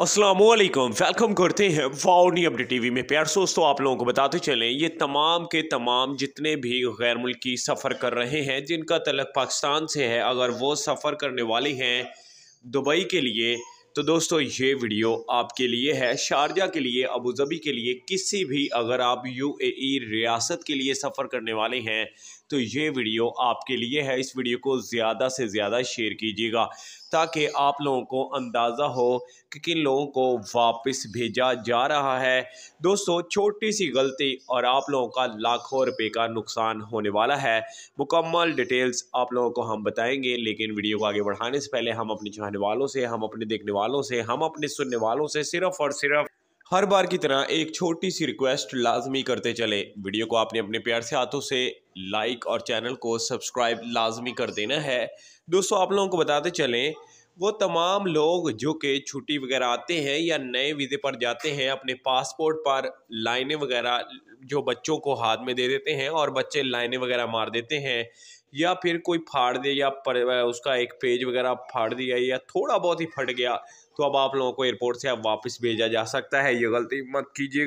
Aslam welcome करते हैं वाउनी update TV में प्यार दोस्तों आप लोगों को बताते चलें ये तमाम के तमाम जितने भी गैर मुल्की सफ़र कर रहे हैं जिनका तलक पाकिस्तान से है अगर वो सफ़र करने वाले हैं दुबई के लिए तो दोस्तों ये वीडियो आपके लिए है शारजा के लिए अबूज़बी के लिए किसी भी अगर आप यूएई रियासत के लिए सफ़र करने वाले हैं तो ये वीडियो आपके लिए है इस वीडियो को ज़्यादा से ज़्यादा शेयर कीजिएगा ताकि आप लोगों को अंदाज़ा हो कि किन लोगों को वापस भेजा जा रहा है दोस्तों छोटी सी गलती और आप लोगों का लाखों रुपए का नुकसान होने वाला है मुकम्मल डिटेल्स आप लोगों को हम बताएंगे लेकिन वीडियो को आगे बढ़ाने से पहले हम अपने चाहने वालों से हम अपने देखने वालों वालों से हम अपने सुनने वालों से सिर्फ और सिर्फ हर बार की तरह एक छोटी सी रिक्वेस्ट लाजमी करते चले वीडियो को आपने अपने प्यार से हाथों से लाइक और चैनल को सब्सक्राइब लाजमी कर देना है दोस्तों आप लोगों को बताते चलें वो तमाम लोग जो कि छुट्टी वगैरह आते हैं या नए वीज़े पर जाते हैं अपने पासपोर्ट पर लाइनें वगैरह जो बच्चों को हाथ में दे देते हैं और बच्चे लाइनें वगैरह मार देते हैं या फिर कोई फाड़ दे या पर, उसका एक पेज वगैरह फाड़ दिया या थोड़ा बहुत ही फट गया तो अब आप लोगों को एयरपोर्ट से अब वापस भेजा जा सकता है ये गलती मत कीजिएगा